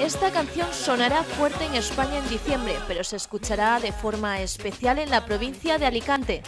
Esta canción sonará fuerte en España en diciembre, pero se escuchará de forma especial en la provincia de Alicante.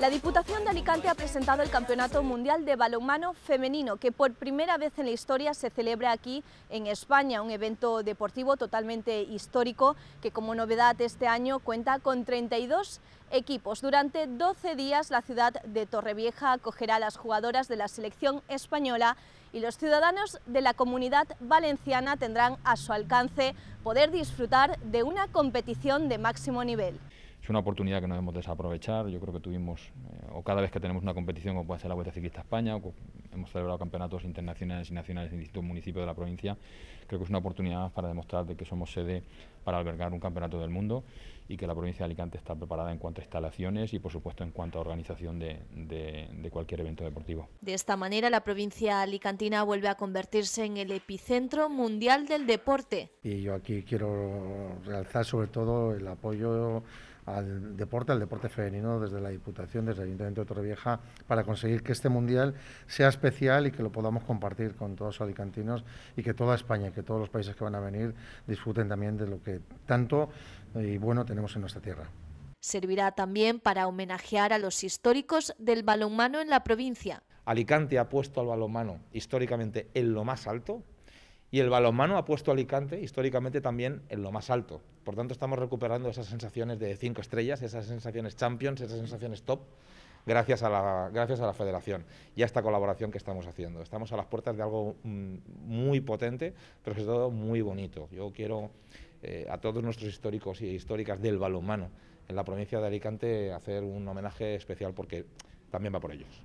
La Diputación de Alicante ha presentado el Campeonato Mundial de Balonmano Femenino, que por primera vez en la historia se celebra aquí en España, un evento deportivo totalmente histórico que como novedad este año cuenta con 32 equipos. Durante 12 días la ciudad de Torrevieja acogerá a las jugadoras de la selección española y los ciudadanos de la comunidad valenciana tendrán a su alcance poder disfrutar de una competición de máximo nivel es una oportunidad que no debemos desaprovechar. Yo creo que tuvimos, eh, o cada vez que tenemos una competición, como puede ser la Vuelta Ciclista España, o hemos celebrado campeonatos internacionales y nacionales en distintos municipios de la provincia, creo que es una oportunidad para demostrar de que somos sede para albergar un campeonato del mundo y que la provincia de Alicante está preparada en cuanto a instalaciones y, por supuesto, en cuanto a organización de, de cualquier evento deportivo. De esta manera, la provincia alicantina vuelve a convertirse en el epicentro mundial del deporte. Y yo aquí quiero realzar sobre todo el apoyo al deporte, al deporte femenino, desde la Diputación, desde el Ayuntamiento de Torrevieja, para conseguir que este Mundial sea especial y que lo podamos compartir con todos los alicantinos y que toda España, y que todos los países que van a venir disfruten también de lo que tanto eh, y bueno tenemos en nuestra tierra. Servirá también para homenajear a los históricos del balonmano en la provincia. Alicante ha puesto al balonmano históricamente en lo más alto, y el balonmano ha puesto Alicante históricamente también en lo más alto. Por tanto, estamos recuperando esas sensaciones de cinco estrellas, esas sensaciones champions, esas sensaciones top, gracias a la, gracias a la federación y a esta colaboración que estamos haciendo. Estamos a las puertas de algo mm, muy potente, pero sobre todo muy bonito. Yo quiero eh, a todos nuestros históricos y históricas del balonmano en la provincia de Alicante hacer un homenaje especial porque también va por ellos.